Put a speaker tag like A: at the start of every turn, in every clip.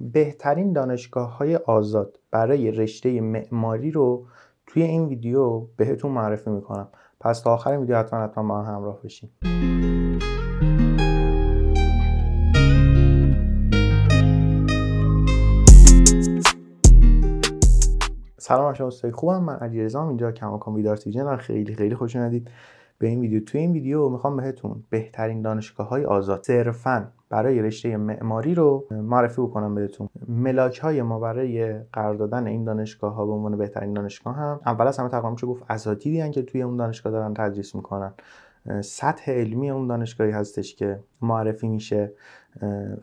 A: بهترین دانشگاه های آزاد برای رشته معماری رو توی این ویدیو بهتون معرفی میکنم پس تا آخر ویدیو حتما حتما با هم همراه بشین سلام شما دوستای خوبم من علیرضا اینجا کماکان ویدار تیجن خیلی خیلی خوش ندید به این ویدیو توی این ویدیو میخوام بهتون بهترین دانشگاه های آزاد صرفا برای رشته معماری رو معرفی بکنم بهتون ملاک های ما برای قرار دادن این دانشگاه ها به عنوان بهترین دانشگاه هم اول از همه تقریبا میشه گفت اساتیدی که توی اون دانشگاه دارن تدریس میکنن سطح علمی اون دانشگاهی هستش که معرفی میشه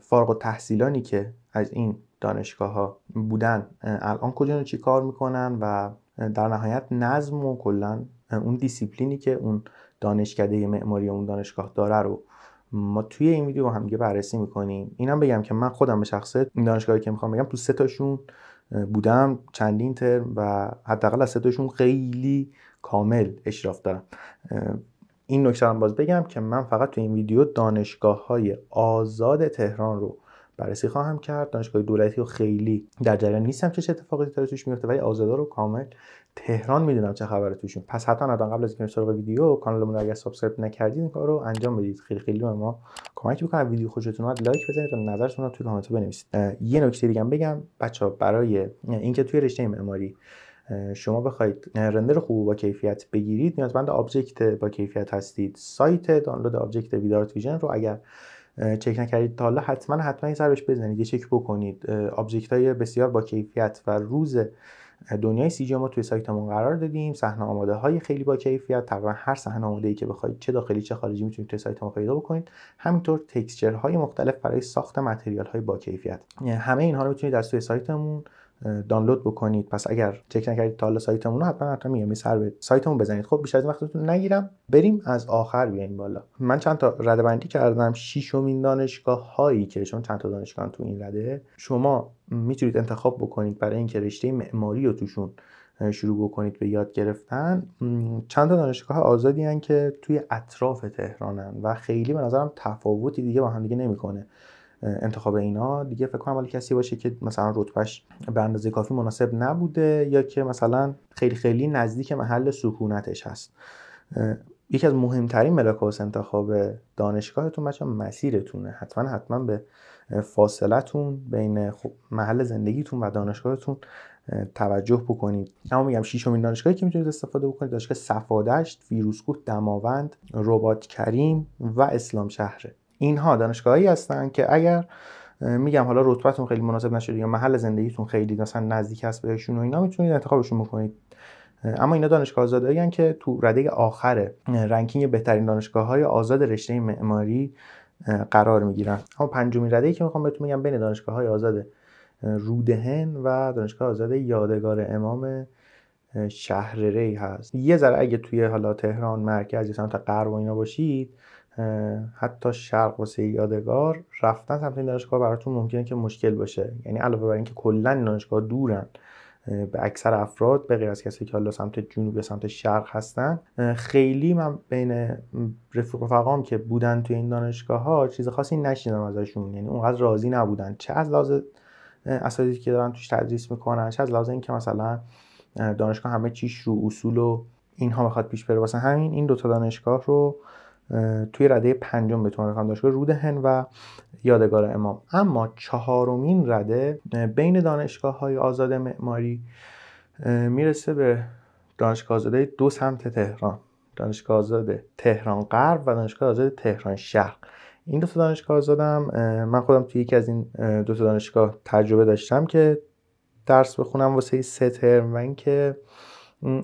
A: فارغ و تحصیلانی که از این دانشگاه ها بودن الان کجا چی کار میکنن و در نهایت نظم و کلا اون دیسیپلینی که اون دانشکده معماری اون دانشگاه داره رو ما توی این ویدیو با هم بررسی میکنیم اینم بگم که من خودم به شخصه این دانشگاهی که میخوام بگم تو سه تاشون بودم چندین ترم و حداقل از سه تاشون خیلی کامل اشراف دارم این نکته باز بگم که من فقط تو این ویدیو دانشگاه های آزاد تهران رو بررسی خواهم کرد دانشگاه دولتی رو خیلی در جریان نیستم چه اتفاقاتی داره توش میفته ولی آزادا رو کامل تهران میدونم چه خبره توشون پس حتما الان قبل از اینکه سراغ ویدیو کانالمون رو اگر سابسکرایب نکردید این کارو انجام بدید خیلی خیلی به ما کمک میکنه ویدیو خوشتون اومد لایک بزنید و نظرتون رو توی کامنت بنویسید یه نکته دیگه بگم بچه برای اینکه توی رشته معماری شما بخواید رندر خوب با کیفیت بگیرید نیازمند آبجکت با کیفیت هستید سایت دانلود آبجکت ویدارت ویژن رو اگر چک نکردید تا حالا حتما حتما یه سر بزنید یه چک بکنید آبجکت های بسیار با کیفیت و روز دنیای سی ما توی سایتمون قرار دادیم صحنه آماده های خیلی با کیفیت تقریبا هر صحنه آماده ای که بخواید چه داخلی چه خارجی میتونید توی سایت ما پیدا بکنید همینطور تکسچر های مختلف برای ساخت متریال های با کیفیت یعنی همه اینها رو میتونید از توی سایتمون دانلود بکنید پس اگر چک نکردید تا حالا سایتمون رو حتما حتما میگم سر به سایتمون بزنید خب بیشتر از وقتتون نگیرم بریم از آخر بیایم بالا من چند تا رده بندی کردم ششمین دانشگاه هایی که چون چند تا دانشگاه تو این رده شما میتونید انتخاب بکنید برای اینکه رشته معماری رو توشون شروع بکنید به یاد گرفتن چند تا دانشگاه آزادی هن که توی اطراف تهرانن و خیلی به نظرم تفاوتی دیگه با هم دیگه نمیکنه انتخاب اینا دیگه فکر کنم ولی کسی باشه که مثلا رتبهش به اندازه کافی مناسب نبوده یا که مثلا خیلی خیلی نزدیک محل سکونتش هست یکی از مهمترین ملاکاس انتخاب دانشگاهتون بچه مسیرتونه حتما حتما به فاصلتون بین خب محل زندگیتون و دانشگاهتون توجه بکنید اما میگم شیشمین دانشگاهی که میتونید استفاده بکنید دانشگاه صفادشت ویروسکوه دماوند ربات کریم و اسلام شهره اینها دانشگاهی هستن که اگر میگم حالا رتبتون خیلی مناسب نشده یا محل زندگیتون خیلی مثلا نزدیک هست بهشون و اینا میتونید انتخابشون بکنید اما اینا دانشگاه آزادایی که تو رده آخر رنکینگ بهترین دانشگاه های آزاد رشته معماری قرار میگیرن اما پنجمین رده ای که میخوام بهتون میگم بین دانشگاه های آزاد رودهن و دانشگاه آزاد یادگار امام شهر ری هست یه ذره اگه توی حالا تهران مرکز یا سمت غرب و اینا باشید حتی شرق و یادگار رفتن سمت این دانشگاه براتون ممکنه که مشکل باشه یعنی علاوه بر اینکه کلا این دانشگاه دورن به اکثر افراد به غیر از کسی که حالا سمت جنوب یا سمت شرق هستن خیلی من بین رفیق رفقام که بودن توی این دانشگاه ها چیز خاصی نشیدم ازشون یعنی اونقدر راضی نبودن چه از لحاظ اساتیدی که دارن توش تدریس میکنن چه از لحاظ اینکه مثلا دانشگاه همه چیش رو اصول و اینها بخواد پیش بره همین این تا دانشگاه رو توی رده پنجم به عنوان رقم دانشگاه هن و یادگار امام اما چهارمین رده بین دانشگاه های آزاد معماری میرسه به دانشگاه آزاده دو سمت تهران دانشگاه آزاد تهران غرب و دانشگاه آزاد تهران شرق این دو تا دانشگاه آزادم من خودم توی یکی از این دو تا دانشگاه تجربه داشتم که درس بخونم واسه سه ترم و اینکه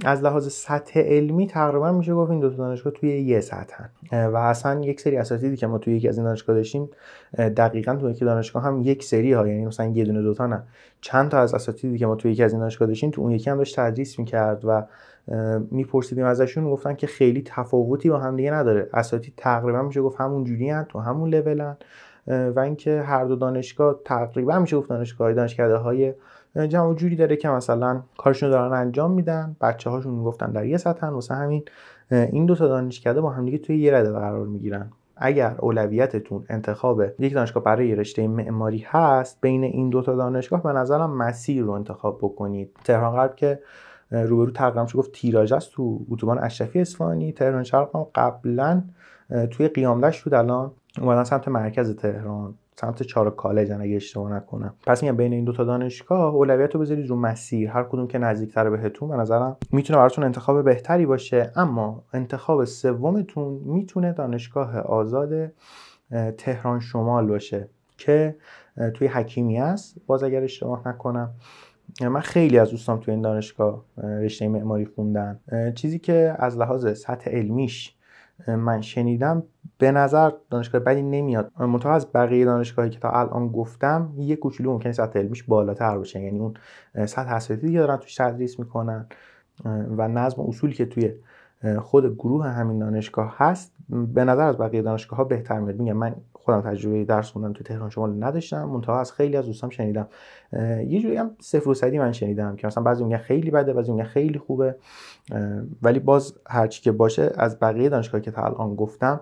A: از لحاظ سطح علمی تقریبا میشه گفت این دو دانشگاه توی یه سطح و اصلا یک سری اساتیدی که ما توی یکی از این دانشگاه داشتیم دقیقا توی یکی دانشگاه هم یک سری ها یعنی مثلا یه دونه دوتا نه چند تا از اساتیدی که ما توی یکی از این دانشگاه داشتیم تو اون یکی هم داشت تدریس میکرد و میپرسیدیم ازشون گفتن که خیلی تفاوتی با هم دیگه نداره اساتید تقریبا میشه گفت همون جوری تو همون لولن و اینکه هر دو دانشگاه تقریبا میشه گفت دانشگاه دانشکده های جمع جوری داره که مثلا کارشون دارن انجام میدن بچه هاشون میگفتن در یه سطحن واسه همین این دو تا دانشکده با همدیگه توی یه رده قرار میگیرن اگر اولویتتون انتخاب یک دانشگاه برای رشته معماری هست بین این دو تا دانشگاه به نظرم مسیر رو انتخاب بکنید تهران غرب که روبرو تقریبا شو گفت تیراژ است تو اتوبان اشرفی اصفهانی تهران شرق قبلا توی قیامدش بود الان اومدن سمت مرکز تهران سمت چهار کالج اگه اشتباه نکنم پس میگم بین این دو تا دانشگاه اولویت رو بذارید رو مسیر هر کدوم که نزدیکتر بهتون به نظرم میتونه براتون انتخاب بهتری باشه اما انتخاب سومتون میتونه دانشگاه آزاد تهران شمال باشه که توی حکیمی است باز اگر اشتباه نکنم من خیلی از دوستام توی این دانشگاه رشته معماری خوندن چیزی که از لحاظ سطح علمیش من شنیدم به نظر دانشگاه بدی نمیاد منتها از بقیه دانشگاهی که تا الان گفتم یه کوچولو ممکنه سطح علمیش بالاتر باشه یعنی اون سطح حسابی که دارن توش تدریس میکنن و نظم و اصولی که توی خود گروه همین دانشگاه هست به نظر از بقیه دانشگاه ها بهتر میاد میگم من خودم تجربه درس خوندن تو تهران شمال نداشتم منتها از خیلی از دوستام شنیدم یه جوری هم صفر و صدی من شنیدم که مثلا بعضی میگن خیلی بده بعضی میگن خیلی خوبه ولی باز هرچی که باشه از بقیه دانشگاه که تا الان گفتم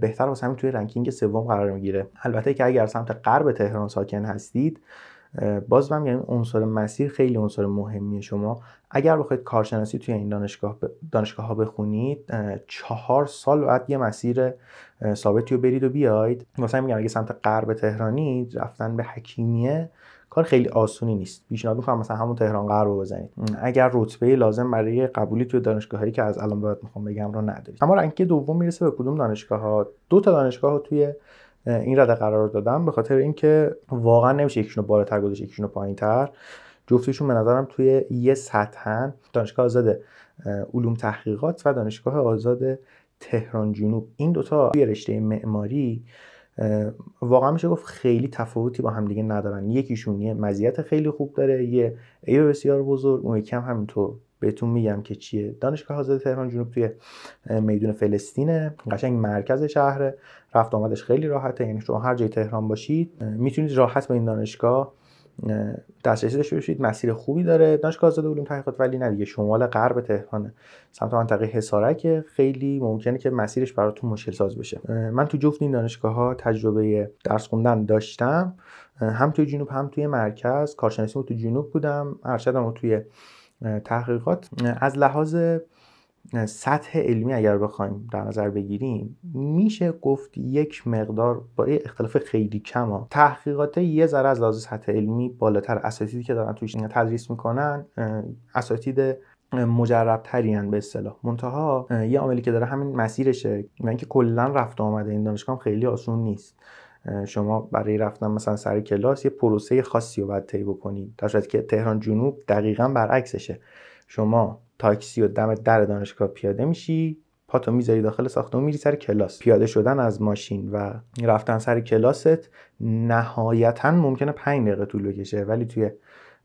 A: بهتر واسه همین توی رنکینگ سوم قرار میگیره البته که اگر سمت غرب تهران ساکن هستید باز هم یعنی عنصر مسیر خیلی عنصر مهمیه شما اگر بخواید کارشناسی توی این دانشگاه دانشگاه ها بخونید چهار سال بعد یه مسیر ثابتی رو برید و بیاید واسه میگم اگه سمت غرب تهرانی رفتن به حکیمیه کار خیلی آسونی نیست پیشنهاد میکنم مثلا همون تهران قرار رو بزنید اگر رتبه لازم برای قبولی توی دانشگاه که از الان باید میخوام بگم رو ندارید اما رنگ دوم میرسه به کدوم دانشگاه ها دو تا دانشگاه توی این رده قرار دادم به خاطر اینکه واقعا نمیشه یکیشونو بالاتر گذاشت یکیشونو پایینتر جفتشون به نظرم توی یه سطحن دانشگاه آزاد علوم تحقیقات و دانشگاه آزاد تهران جنوب این دوتا توی رشته معماری واقعا میشه گفت خیلی تفاوتی با همدیگه ندارن یکیشون یه مزیت خیلی خوب داره یه عیب بسیار بزرگ اون کم هم همینطور بهتون میگم که چیه دانشگاه حاضر تهران جنوب توی میدون فلسطینه قشنگ مرکز شهره رفت آمدش خیلی راحته یعنی شما هر جای تهران باشید میتونید راحت به این دانشگاه دسترسی داشته باشید مسیر خوبی داره دانشگاه آزاد علوم تحقیقات ولی نه دیگه شمال غرب تهران سمت منطقه حسارک خیلی ممکنه که مسیرش براتون مشکل ساز بشه من تو جفت این دانشگاه ها تجربه درس خوندن داشتم هم توی جنوب هم توی مرکز کارشناسی تو جنوب بودم ارشدم توی تحقیقات از لحاظ سطح علمی اگر بخوایم در نظر بگیریم میشه گفت یک مقدار با اختلاف خیلی کم ها تحقیقات یه ذره از لحاظ سطح علمی بالاتر اساتیدی که دارن توش تدریس میکنن اساتید مجرب هن به اصطلاح منتها یه عاملی که داره همین مسیرشه و یعنی اینکه کلا رفت آمده این دانشگاه خیلی آسون نیست شما برای رفتن مثلا سر کلاس یه پروسه خاصی رو باید طی بکنید در که تهران جنوب دقیقا برعکسشه شما تاکسی و دم در دانشگاه پیاده میشی پاتو میذاری داخل ساختمون میری سر کلاس پیاده شدن از ماشین و رفتن سر کلاست نهایتا ممکنه 5 دقیقه طول بکشه ولی توی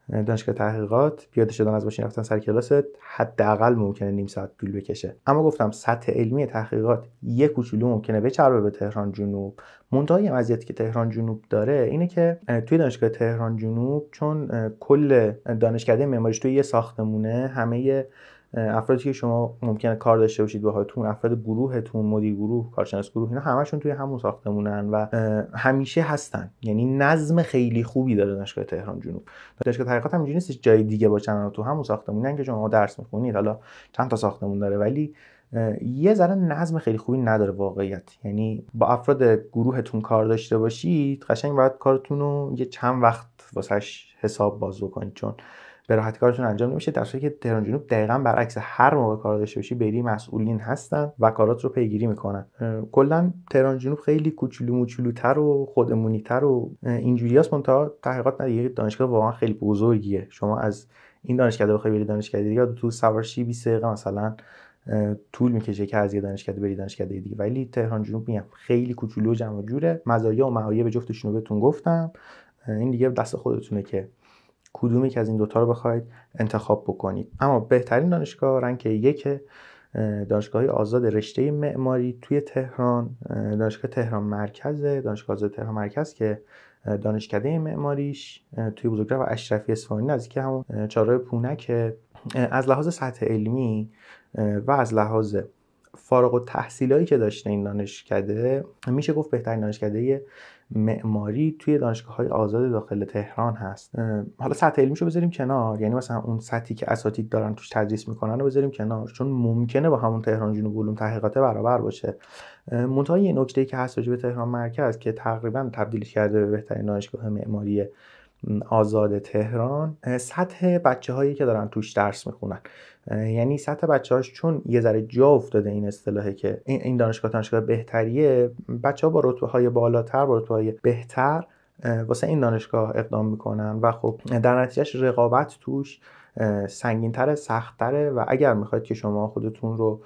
A: دانشگاه تحقیقات پیاده شدن از ماشین رفتن سر کلاست حداقل ممکنه نیم ساعت طول بکشه اما گفتم سطح علمی تحقیقات یه کوچولو ممکنه بچربه به تهران جنوب یه مزیتی که تهران جنوب داره اینه که توی دانشگاه تهران جنوب چون کل دانشکده معماریش توی یه ساختمونه همه افرادی که شما ممکنه کار داشته باشید باهاتون افراد گروهتون مدیر گروه کارشناس گروه اینا همشون توی همون ساختمونن و همیشه هستن یعنی نظم خیلی خوبی داره دانشگاه تهران جنوب دانشگاه طریقات همینجوری نیست جای دیگه باشن تو همون ساختمونن که شما درس میکنید حالا چند تا ساختمون داره ولی یه ذره نظم خیلی خوبی نداره واقعیت یعنی با افراد گروهتون کار داشته باشید قشنگ باید کارتون رو یه چند وقت واسش حساب باز بکنید چون به راحتی کارشون انجام نمیشه در که تهران جنوب دقیقا برعکس هر موقع کار داشته باشی بری مسئولین هستن و کارات رو پیگیری میکنن کلا تهران جنوب خیلی کوچولو موچولوتر و خودمونیتر و اینجوریاست منتها تحقیقات یک دانشگاه واقعا خیلی بزرگیه شما از این دانشکده بخوای بری دانشکده یا تو سوارشی 20 دقیقه مثلا طول میکشه که از یه دانشکده بری دانشکده دیگه ولی تهران جنوب میگم خیلی کوچولو و جمع جوره مزایا و معایب جفتشون رو بهتون گفتم این دیگه دست خودتونه که کدوم که از این دوتا رو بخواید انتخاب بکنید اما بهترین دانشگاه رنگ یک دانشگاه آزاد رشته معماری توی تهران دانشگاه تهران مرکز دانشگاه آزاد تهران مرکز که دانشکده معماریش توی بزرگراه و اشرفی اصفهانی نزدیک همون چاره پونک از لحاظ سطح علمی و از لحاظ فارغ و تحصیلایی که داشته این دانشکده میشه گفت بهترین دانشکده معماری توی دانشگاه های آزاد داخل تهران هست حالا سطح علمیشو بذاریم کنار یعنی مثلا اون سطحی که اساتید دارن توش تدریس میکنن رو بذاریم کنار چون ممکنه با همون تهران جنوب علوم تحقیقاته برابر باشه منتها یه نکته که هست به تهران مرکز که تقریبا تبدیل کرده به بهترین دانشگاه معماری آزاد تهران سطح بچه هایی که دارن توش درس میخونن یعنی سطح بچه هاش چون یه ذره جا افتاده این اصطلاحه که این دانشگاه دانشگاه بهتریه بچه ها با رتبه های بالاتر با رتبه های بهتر واسه این دانشگاه اقدام میکنن و خب در نتیجهش رقابت توش سنگینتره سختتره و اگر میخواید که شما خودتون رو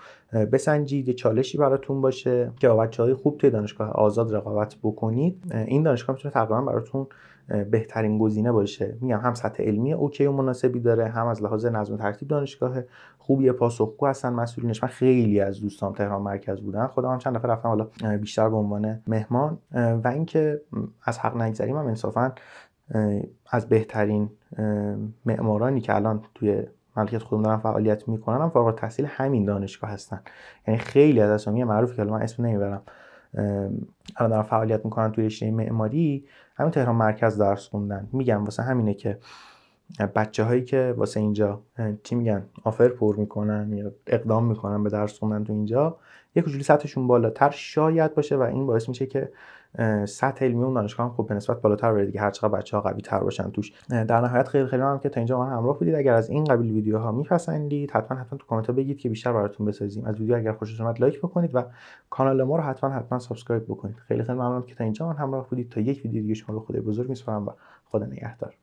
A: بسنجید یه چالشی براتون باشه که با های خوب توی دانشگاه آزاد رقابت بکنید این دانشگاه میتونه تقریبا براتون بهترین گزینه باشه میگم هم سطح علمی اوکی و مناسبی داره هم از لحاظ نظم و ترتیب دانشگاه خوبی پاسخگو هستن مسئولینش من خیلی از دوستان تهران مرکز بودن خودم هم چند نفر رفتم حالا بیشتر به عنوان مهمان و اینکه از حق نگذریم هم انصافا از بهترین معمارانی که الان توی مملکت خودم دارن فعالیت میکنن هم فارغ تحصیل همین دانشگاه هستن یعنی خیلی از اسامی معروفی که من اسم نمیبرم الان دارن فعالیت میکنن توی رشته معماری همین تهران مرکز درس خوندن میگم واسه همینه که بچه هایی که واسه اینجا چی میگن آفر پر میکنن یا اقدام میکنن به درس خوندن تو اینجا یک کوچولی سطحشون بالاتر شاید باشه و این باعث میشه که سطح علمی اون دانشگاه هم خب به نسبت بالاتر بره دیگه هرچقدر بچه ها قوی تر باشن توش در نهایت خیلی خیلی هم که تا اینجا من همراه بودید اگر از این قبیل ویدیوها میپسندید حتما حتما تو کامنت ها بگید که بیشتر براتون بسازیم از ویدیو اگر خوشتون اومد لایک بکنید و کانال ما رو حتما حتما سابسکرایب بکنید خیلی خیلی ممنونم که تا اینجا همراه بودید تا یک ویدیو دیگه شما رو خدای بزرگ میسپارم و خدا نگهدار